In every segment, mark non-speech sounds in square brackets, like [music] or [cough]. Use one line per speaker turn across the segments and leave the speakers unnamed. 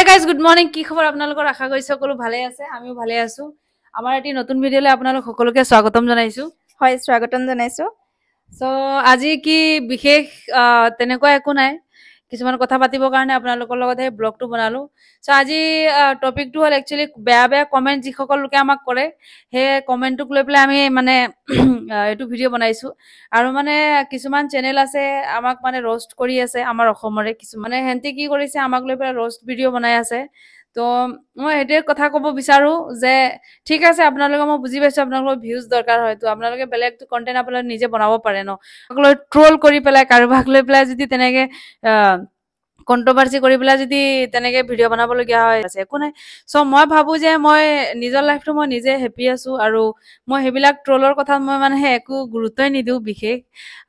hi guys good morning কি খবৰ আপোনালোকৰ আশা কৰিছোঁ সকলো ভালে আছে আমিও ভালে আছো আমাৰ এটি নতুন ভিডিঅ'লৈ আপোনালোক সকলোকে স্বাগতম জনাইছোঁ হয় স্বাগতম জনাইছোঁ চ' আজি কি বিশেষ তেনেকুৱা একো নাই কিছুমান কথা পাতিবৰ কাৰণে আপোনালোকৰ লগত সেই ব্লগটো বনালোঁ চ' আজি টপিকটো হ'ল একচুৱেলি বেয়া বেয়া কমেণ্ট যিসকল লোকে আমাক কৰে সেই কমেণ্টটোক লৈ পেলাই আমি মানে [clears throat] এইটো ভিডিঅ' বনাইছোঁ আৰু মানে কিছুমান চেনেল আছে আমাক মানে ৰষ্ট কৰি আছে আমাৰ অসমৰে কিছুমানে সিহঁতি কি কৰিছে আমাক লৈ পেলাই ৰষ্ট ভিডিঅ' বনাই আছে তো মই সেইটোৱে কথা ক'ব বিচাৰোঁ যে ঠিক আছে আপোনালোকে মই বুজি পাইছোঁ আপোনালোকৰ ভিউজ দৰকাৰ হয় হয়তো আপোনালোকে বেলেগ কণ্টেণ্ট আপোনালোকে নিজে বনাব পাৰে ন অকলৈ ট্ৰল কৰি পেলাই কাৰোবাক লৈ পেলাই যদি তেনেকে কণ্ট্ৰভাৰ্চি কৰি পেলাই যদি তেনেকে ভিডিঅ' বনাবলগীয়া হয় আছে একো নাই চ' মই ভাবোঁ যে মই নিজৰ লাইফটো মই নিজে হেপী আছোঁ আৰু মই সেইবিলাক ট্ৰলৰ কথা মই মানে একো গুৰুত্বই নিদিওঁ বিশেষ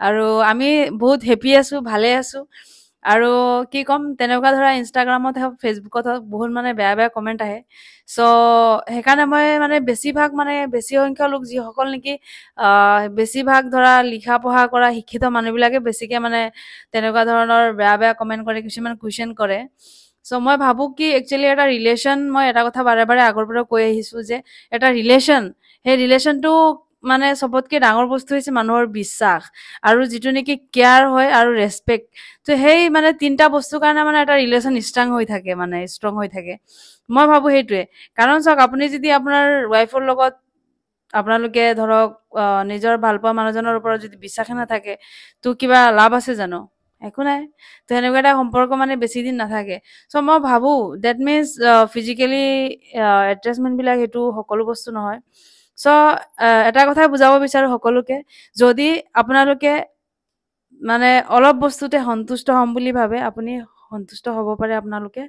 আৰু আমি বহুত হেপী আছোঁ ভালেই আছোঁ আৰু কি ক'ম তেনেকুৱা ধৰা ইনষ্টাগ্ৰামত হওক ফেচবুকত হওক বহুত মানে বেয়া বেয়া কমেণ্ট আহে চ' সেইকাৰণে মই মানে বেছিভাগ মানে বেছি সংখ্যক লোক যিসকল নেকি বেছিভাগ ধৰা লিখা পঢ়া কৰা শিক্ষিত মানুহবিলাকে বেছিকৈ মানে তেনেকুৱা ধৰণৰ বেয়া বেয়া কমেণ্ট কৰে কিছুমান কুৱেশ্যন কৰে চ' মই ভাবোঁ কি একচুৱেলি এটা ৰিলেশ্যন মই এটা কথা বাৰে বাৰে আগৰ পৰা কৈ আহিছোঁ যে এটা ৰিলেশ্যন সেই ৰিলেশ্যনটো মানে চবতকে ডাঙৰ বস্তু হৈছে মানুহৰ বিশ্বাস আৰু যিটো নেকি কেয়াৰ হয় আৰু ৰেচপেক্ট তো সেই মানে তিনিটা বস্তুৰ কাৰণে মানে এটা ৰিলেশ্যন ষ্ট্ৰং হৈ থাকে মানে ষ্ট্ৰং হৈ থাকে মই ভাবো সেইটোৱে কাৰণ চাওক আপুনি যদি আপোনাৰ ৱাইফৰ লগত আপোনালোকে ধৰক নিজৰ ভাল পোৱা মানুহজনৰ ওপৰত যদি বিশ্বাসে নাথাকে তো কিবা লাভ আছে জানো একো নাই তো সেনেকুৱা এটা সম্পৰ্ক মানে বেছিদিন নাথাকে চ' মই ভাবোঁ ডেট মিনছ ফিজিকেলি এট্ৰেচমেণ্টবিলাক সেইটো সকলো বস্তু নহয় চ এটা কথাই বুজাব বিচাৰো সকলোকে যদি আপোনালোকে মানে অলপ বস্তুতে সন্তুষ্ট হ'ম বুলি ভাবে আপুনি সন্তুষ্ট হ'ব পাৰে আপোনালোকে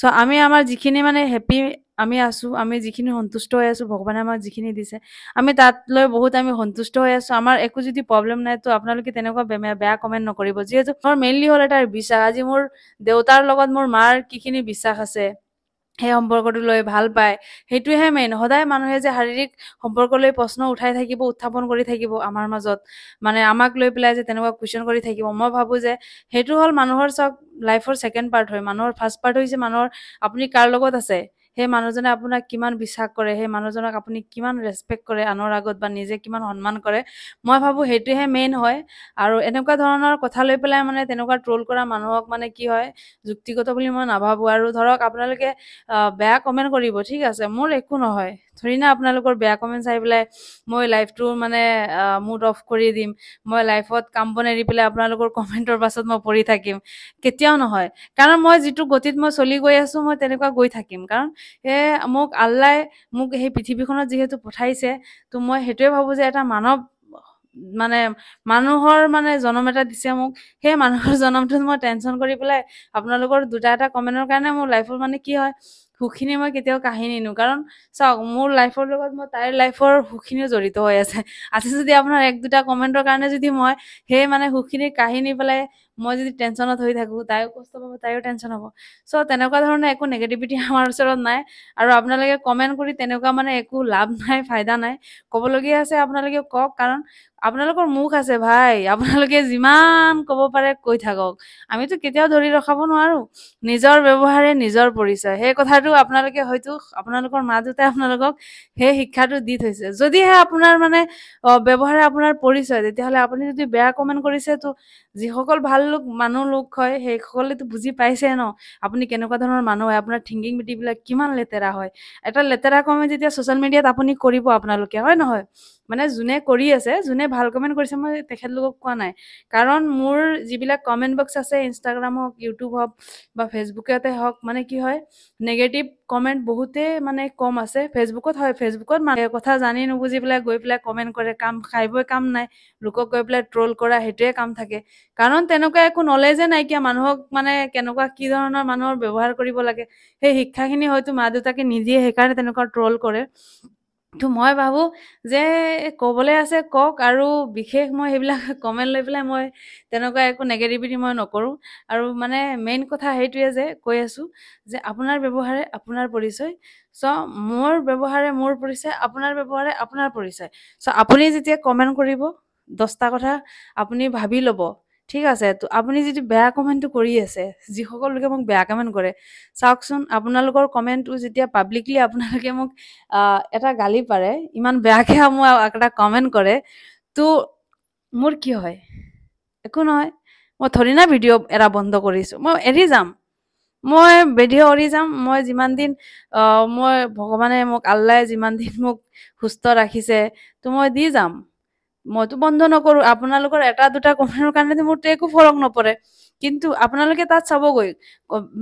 চ আমি আমাৰ যিখিনি মানে হেপী আমি আছোঁ আমি যিখিনি সন্তুষ্ট হৈ আছোঁ ভগৱানে আমাক যিখিনি দিছে আমি তাত লৈ বহুত আমি সন্তুষ্ট হৈ আছোঁ আমাৰ একো যদি প্ৰব্লেম নাই তো আপোনালোকে তেনেকুৱা বেয়া কমেণ্ট নকৰিব যিহেতু মোৰ মেইনলি হ'ল এটা বিশ্বাস আজি মোৰ দেউতাৰ লগত মোৰ মাৰ কিখিনি বিশ্বাস আছে সেই সম্পৰ্কটো লৈ ভাল পায় সেইটোহে মেইন সদায় মানুহে যে শাৰীৰিক সম্পৰ্ক লৈ প্ৰশ্ন উঠাই থাকিব উত্থাপন কৰি থাকিব আমাৰ মাজত মানে আমাক লৈ পেলাই যে তেনেকুৱা কুৱেশ্যন কৰি থাকিব মই ভাবোঁ যে সেইটো হ'ল মানুহৰ চব লাইফৰ ছেকেণ্ড পাৰ্ট হয় মানুহৰ ফাৰ্ষ্ট পাৰ্ট হৈছে মানুহৰ আপুনি কাৰ লগত আছে সেই মানুহজনে আপোনাক কিমান বিশ্বাস কৰে সেই মানুহজনক আপুনি কিমান ৰেচপেক্ট কৰে আনৰ আগত বা নিজে কিমান সন্মান কৰে মই ভাবোঁ সেইটোহে মেইন হয় আৰু এনেকুৱা ধৰণৰ কথা লৈ পেলাই মানে তেনেকুৱা ট্ৰল কৰা মানুহক মানে কি হয় যুক্তিগত বুলি মই নাভাবোঁ আৰু ধৰক আপোনালোকে বেয়া কমেণ্ট কৰিব ঠিক আছে মোৰ একো নহয় ধৰিনা আপোনালোকৰ বেয়া কমেণ্ট চাই পেলাই মই লাইফটো মানে মুড অফ কৰি দিম মই লাইফত কাম বন এৰি পেলাই আপোনালোকৰ কমেণ্টৰ পাছত মই পঢ়ি থাকিম কেতিয়াও নহয় কাৰণ মই যিটো গতিত মই চলি গৈ আছোঁ মই তেনেকুৱা গৈ থাকিম কাৰণ সেয়ে মোক আল্লাই মোক সেই পৃথিৱীখনত যিহেতু পঠাইছে ত' মই সেইটোৱে ভাবোঁ যে এটা মানৱ মানে মানুহৰ মানে জনম এটা দিছে মোক সেই মানুহৰ জনমটোত মই টেনশ্যন কৰি পেলাই আপোনালোকৰ দুটা এটা কমেণ্টৰ কাৰণে মোৰ লাইফৰ মানে কি হয় সুখিনি মই কেতিয়াও কাহি নিনো কাৰণ চাওক মোৰ লাইফৰ লগত মই তাইৰ লাইফৰ সুখিনিও জড়িত হৈ আছে আছে যদি আপোনাৰ এক দুটা কমেণ্টৰ কাৰণে যদি মই সেই মানে সুখিনিৰ কাহি নি পেলাই মই যদি টেনচনত হৈ থাকোঁ তাইও কষ্ট পাব তাইও টেনচন হ'ব চ' তেনেকুৱা ধৰণৰ একো নেগেটিভিটি [laughs] আমাৰ ওচৰত নাই আৰু আপোনালোকে কমেণ্ট কৰি তেনেকুৱা মানে একো লাভ নাই ফাইদা নাই ক'বলগীয়া আছে আপোনালোকে কওক কাৰণ আপোনালোকৰ মুখ আছে ভাই আপোনালোকে যিমান ক'ব পাৰে কৈ থাকক আমিতো কেতিয়াও ধৰি ৰখাব নোৱাৰোঁ নিজৰ ব্যৱহাৰে নিজৰ পৰিচয় সেই কথাটো আপোনালোকে হয়তো আপোনালোকৰ মা দেউতাই আপোনালোকক সেই শিক্ষাটো দি থৈছে যদিহে আপোনাৰ মানে ব্যৱহাৰে আপোনাৰ পৰিচয় তেতিয়াহ'লে আপুনি যদি বেয়া কমেণ্ট কৰিছে তো যিসকল ভাল লোক মানুহ লোক হয় সেইসকলেতো বুজি পাইছে ন আপুনি কেনেকুৱা ধৰণৰ মানুহ হয় আপোনাৰ থিংকিং বিটিবিলাক কিমান লেতেৰা হয় এটা লেতেৰা কমে যেতিয়া ছ'চিয়েল মিডিয়াত আপুনি কৰিব আপোনালোকে হয় নহয় মানে যোনে কৰি আছে যোনে ভাল কমেণ্ট কৰিছে মই তেখেতলোকক কোৱা নাই কাৰণ মোৰ যিবিলাক কমেণ্ট বক্স আছে ইনষ্টাগ্ৰাম হওক ইউটিউব হওক বা ফেচবুকতে হওক মানে কি হয় নিগেটিভ কমেণ্ট বহুতে মানে কম আছে ফেচবুকত হয় ফেচবুকত মানে কথা জানি নুবুজি পেলাই গৈ পেলাই কমেণ্ট কৰে কাম খাইবই কাম নাই লোকক গৈ পেলাই ট্ৰল কৰা সেইটোৱে কাম থাকে কাৰণ তেনেকুৱা একো নলেজে নাইকিয়া মানুহক মানে কেনেকুৱা কি ধৰণৰ মানুহৰ ব্যৱহাৰ কৰিব লাগে সেই শিক্ষাখিনি হয়তো মা দেউতাকে নিজে সেইকাৰণে তেনেকুৱা ট্ৰল কৰে তো মই ভাবোঁ যে ক'বলৈ আছে কওক আৰু বিশেষ মই সেইবিলাক কমেণ্ট [laughs] লৈ পেলাই মই তেনেকুৱা একো নেগেটিভিটি মই নকৰোঁ আৰু মানে মেইন কথা সেইটোৱে যে কৈ আছোঁ যে আপোনাৰ ব্যৱহাৰে আপোনাৰ পৰিচয় চ' মোৰ ব্যৱহাৰে মোৰ পৰিচয় আপোনাৰ ব্যৱহাৰে আপোনাৰ পৰিচয় চ' আপুনি যেতিয়া কমেণ্ট কৰিব দহটা কথা আপুনি ভাবি ল'ব ঠিক আছে তো আপুনি যদি বেয়া কমেণ্টটো কৰি আছে যিসকল লোকে মোক বেয়া কমেণ্ট কৰে চাওকচোন আপোনালোকৰ কমেণ্টটো যেতিয়া পাব্লিকলি আপোনালোকে মোক এটা গালি পাৰে ইমান বেয়াকৈ মোক এটা কমেণ্ট কৰে তো মোৰ কি হয় একো নহয় মই ধৰি না ভিডিঅ' এৰা বন্ধ কৰিছোঁ মই এৰি যাম মই ভিডিঅ' এৰি যাম মই যিমান দিন মই ভগৱানে মোক আল্লাই যিমান দিন মোক সুস্থ ৰাখিছে তো মই দি যাম মইতো বন্ধ নকৰো আপোনালোকৰ এটা দুটা কমেণ্টৰ কাৰণে মোৰ একো ফৰক নপৰে কিন্তু আপোনালোকে তাত চাবগৈ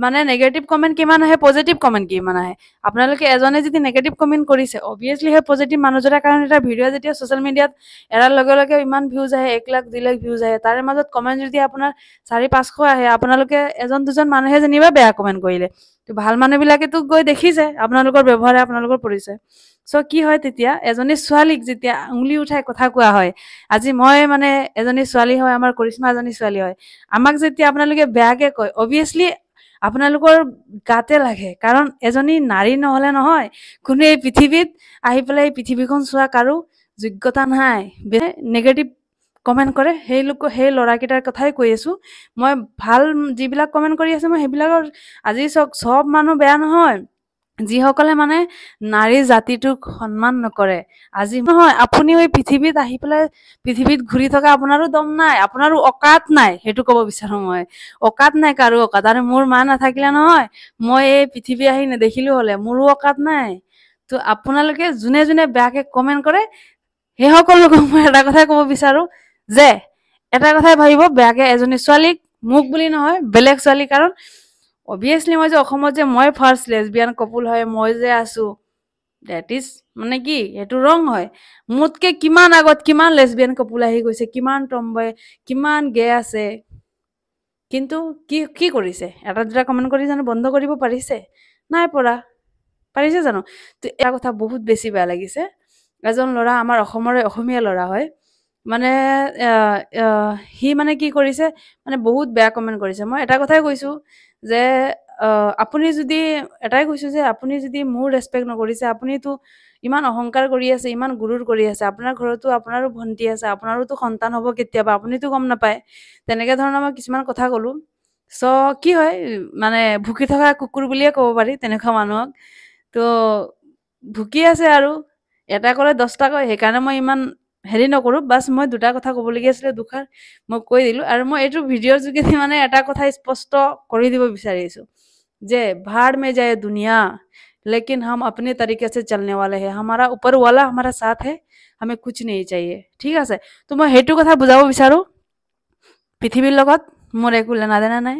মানে নেগেটিভ কমেণ্ট কিমান আহে পজিটিভ কমেণ্ট কিমান আহে আপোনালোকে এজনে যদি নেগেটিভ কমেণ্ট কৰিছে অভিয়াছলি সেই পজিটিভ মানুহজনৰ কাৰণে এটা ভিডিঅ' যেতিয়া ছ'চিয়েল মিডিয়াত এৰাৰ লগে লগে ইমান ভিউজ আহে এক লাখ দুই লাখ ভিউজ আহে তাৰে মাজত কমেণ্ট যদি আপোনাৰ চাৰি পাঁচশ আহে আপোনালোকে এজন দুজন মানুহে যেনিবা বেয়া কমেণ্ট কৰিলে ভাল মানুহবিলাকেতো গৈ দেখিছে আপোনালোকৰ ব্যৱহাৰে আপোনালোকৰ পৰিছে চ' কি হয় তেতিয়া এজনী ছোৱালীক যেতিয়া আঙুলি উঠাই কথা কোৱা হয় আজি মই মানে এজনী ছোৱালী হয় আমাৰ কৰিশ্মা এজনী ছোৱালী হয় আমাক যেতিয়া আপোনালোকে বেয়াকে কয় অভিয়াছলি আপোনালোকৰ গাতে লাগে কাৰণ এজনী নাৰী নহ'লে নহয় কোনো এই পৃথিৱীত আহি পেলাই পৃথিৱীখন চোৱা কাৰো যোগ্যতা নাই নেগেটিভ কমেণ্ট কৰে সেই লোক সেই ল'ৰাকেইটাৰ কথাই কৈ আছোঁ মই ভাল যিবিলাক কমেণ্ট কৰি আছোঁ মই সেইবিলাকৰ আজি চাওক চব মানুহ বেয়া নহয় যিসকলে মানে নাৰী জাতিটোক সন্মান নকৰে আজি নহয় আপুনি এই পৃথিৱীত আহি পেলাই পৃথিৱীত ঘূৰি থকা আপোনাৰো দম নাই আপোনাৰো অকাত নাই সেইটো ক'ব বিচাৰো মই অকাত নাই কাৰো অকাত আৰু মোৰ মা নাথাকিলে নহয় মই এই পৃথিৱী আহি নেদেখিলো হ'লে মোৰো অকাত নাই তো আপোনালোকে যোনে যোনে বেয়াকে কমেণ্ট কৰে সেইসকলক মই এটা কথাই ক'ব বিচাৰো যে এটা কথাই ভাবিব বেয়াকে এজনী ছোৱালীক মোক বুলি নহয় বেলেগ ছোৱালী কাৰণ অভিয়াছলি মই যে অসমত যে মই ফাৰ্ষ্ট লেছবিয়ান কপুল হয় মই যে আছো ডেট ইজ মানে কি সেইটো ৰং হয় মোতকৈ কিমান আগত কিমান লেছবিয়ান কপুল আহি গৈছে কিমান টম্বে কিমান গে আছে কিন্তু কি কি কৰিছে এটা দুটা কমেণ্ট কৰি জানো বন্ধ কৰিব পাৰিছে নাই পৰা পাৰিছে জানো তো এটা কথা বহুত বেছি বেয়া লাগিছে এজন ল'ৰা আমাৰ অসমৰে অসমীয়া ল'ৰা হয় মানে সি মানে কি কৰিছে মানে বহুত বেয়া কমেণ্ট কৰিছে মই এটা কথাই কৈছোঁ যে আপুনি যদি এটাই কৈছোঁ যে আপুনি যদি মোৰ ৰেচপেক্ট নকৰিছে আপুনিতো ইমান অহংকাৰ কৰি আছে ইমান গুৰুৰ কৰি আছে আপোনাৰ ঘৰতো আপোনাৰো ভণ্টি আছে আপোনাৰোতো সন্তান হ'ব কেতিয়াবা আপুনিতো গম নাপায় তেনেকে ধৰণৰ মই কিছুমান কথা ক'লোঁ চ' কি হয় মানে ভুকি থকা কুকুৰ বুলিয়ে ক'ব পাৰি তেনেকুৱা মানুহক ত' ভুকি আছে আৰু এটা ক'লে দহটা কয় সেইকাৰণে মই ইমান হেৰি নকৰোঁ বাছ মই দুটা কথা ক'বলগীয়া আছিলে দুষাৰ মই কৈ দিলোঁ আৰু মই এইটো ভিডিঅ'ৰ যোগেদি মানে এটা কথা স্পষ্ট কৰি দিব বিচাৰি বিচাৰিছোঁ যে ভাড় মে যায় দুনিয়া লেকিন হাম আপুনি তৰিকা চে চলনে ৱালে হে আমাৰ ওপৰ ৱালা আমাৰ চাথ হে আমি কুচ নেই চাইয়ে ঠিক আছে তো মই সেইটো কথা বুজাব বিচাৰোঁ পৃথিৱীৰ লগত মোৰ একো লেনা দেনা নাই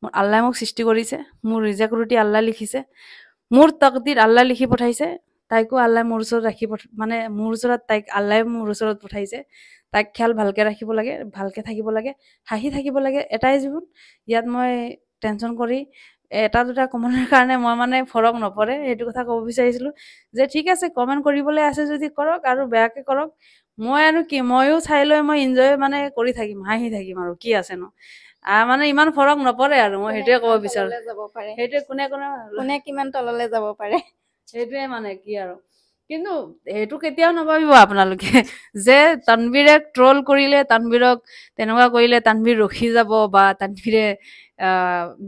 মোৰ আল্লাহে মোক সৃষ্টি কৰিছে মোৰ ৰিজাক ৰুটি আল্লাই লিখিছে মোৰ তকদিৰ আল্লাহ লিখি পঠাইছে তাইকো আল্লাহ মোৰ ওচৰত ৰাখি পঠ মানে মোৰ ওচৰত তাইক আল্লাহে মোৰ ওচৰত পঠাইছে তাইক খেয়াল ভালকৈ ৰাখিব লাগে ভালকৈ থাকিব লাগে হাঁহি থাকিব লাগে এটাই জীৱন ইয়াত মই টেনশ্যন কৰি এটা দুটা কমেণ্টৰ কাৰণে মই মানে ফৰক নপৰে সেইটো কথা ক'ব বিচাৰিছিলোঁ যে ঠিক আছে কমেণ্ট কৰিবলৈ আছে যদি কৰক আৰু বেয়াকৈ কৰক মই আৰু কি ময়ো চাই লৈ মই এনজয় মানে কৰি থাকিম হাঁহি থাকিম আৰু কি আছেনো মানে ইমান ফৰক নপৰে আৰু মই সেইটোৱে ক'ব বিচাৰোঁ সেইটোৱে কোনে কোনে কোনে কিমান তললৈ যাব পাৰে সেইটোৱে মানে কি আৰু কিন্তু সেইটো কেতিয়াও নাভাবিব আপোনালোকে [laughs] যে তানবীৰক ট্ৰল কৰিলে তানবীৰক তেনেকুৱা কৰিলে তানবীৰ ৰখি যাব বা তানবীৰে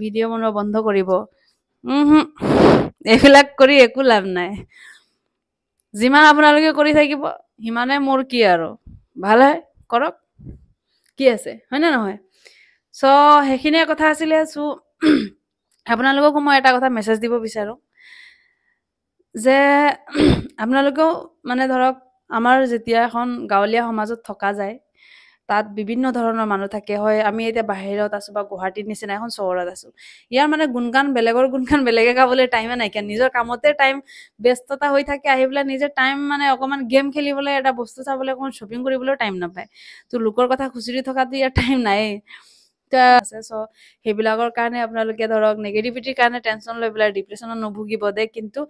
ভিডিঅ' বনোৱা বন্ধ কৰিব এইবিলাক কৰি একো লাভ নাই যিমান আপোনালোকে কৰি থাকিব সিমানে মোৰ কি আৰু ভাল হয় কৰক কি আছে হয়নে নহয় চ' সেইখিনিয়ে কথা আছিলে চ' [clears throat] আপোনালোককো মই এটা কথা মেছেজ দিব বিচাৰোঁ যে [clears throat] আপোনালোকেও মানে ধৰক আমাৰ যেতিয়া এখন গাঁৱলীয়া সমাজত থকা যায় তাত বিভিন্ন ধৰণৰ মানুহ থাকে হয় আমি এতিয়া বাহিৰত আছোঁ বা গুৱাহাটীৰ নিচিনা এখন চহৰত আছোঁ ইয়াৰ মানে গুণগান বেলেগৰ গুণগান বেলেগে গাবলৈ টাইমে নাইকিয়া নিজৰ কামতে টাইম ব্যস্ততা হৈ থাকে আহি পেলাই নিজে টাইম মানে অকণমান গেম খেলিবলৈ এটা বস্তু চাবলৈ অকণমান শ্বপিং কৰিবলৈও টাইম নাপায় তো লোকৰ কথা খুচৰি থকাটো ইয়াৰ টাইম নায়েই এতিয়া আছে চ' সেইবিলাকৰ কাৰণে আপোনালোকে ধৰক নিগেটিভিটিৰ কাৰণে টেনশ্যন লৈ পেলাই ডিপ্ৰেশ্যনত নুভুগিব দে কিন্তু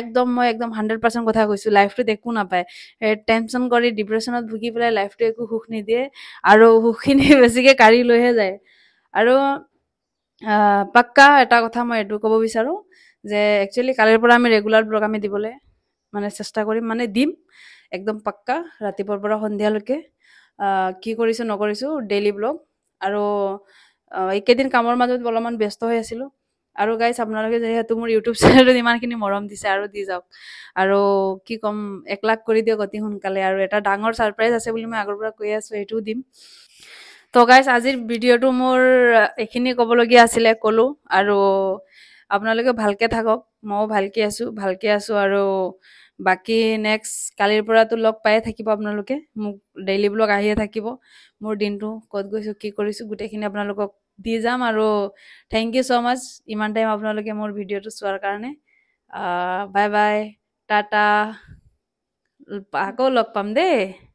একদম মই একদম হাণ্ড্ৰেড পাৰ্চেণ্ট কথা কৈছোঁ লাইফটোত একো নাপায় টেনশ্যন কৰি ডিপ্ৰেশ্যনত ভুগি পেলাই লাইফটোৱে একো সুখ নিদিয়ে আৰু সুখখিনি [laughs] বেছিকৈ কাঢ়ি লৈহে যায় আৰু পাক্কা এটা কথা মই এইটো ক'ব বিচাৰোঁ যে একচুৱেলি কালিৰ পৰা আমি ৰেগুলাৰ ব্লগ আমি দিবলৈ মানে চেষ্টা কৰিম মানে দিম একদম পাক্কা ৰাতিপুৱাৰ পৰা সন্ধিয়ালৈকে কি কৰিছোঁ নকৰিছোঁ ডেইলি ব্লগ আৰু এইকেইদিন কামৰ মাজত অলপমান ব্যস্ত হৈ আছিলোঁ আৰু গাইছ আপোনালোকে যিহেতু মোৰ ইউটিউব চেনেলত ইমানখিনি মৰম দিছে আৰু দি যাওক আৰু কি ক'ম এক লাখ কৰি দিয়ক অতি সোনকালে আৰু এটা ডাঙৰ ছাৰপ্ৰাইজ আছে বুলি মই আগৰ পৰা কৈ আছোঁ সেইটোও দিম তো গাইছ আজিৰ ভিডিঅ'টো মোৰ এইখিনি ক'বলগীয়া আছিলে ক'লোঁ আৰু আপোনালোকে ভালকৈ থাকক ময়ো ভালকৈ আছোঁ ভালকৈ আছোঁ আৰু বাকী নেক্সট কালিৰ পৰাতো লগ পায়ে থাকিব আপোনালোকে মোক ডেইলি ব্লগ আহিয়ে থাকিব মোৰ দিনটো ক'ত গৈছোঁ কি কৰিছোঁ গোটেইখিনি আপোনালোকক দি যাম আৰু থেংক ইউ ছ' মাছ ইমান টাইম আপোনালোকে মোৰ ভিডিঅ'টো চোৱাৰ কাৰণে বাই বাই টাটা আকৌ লগ পাম দেই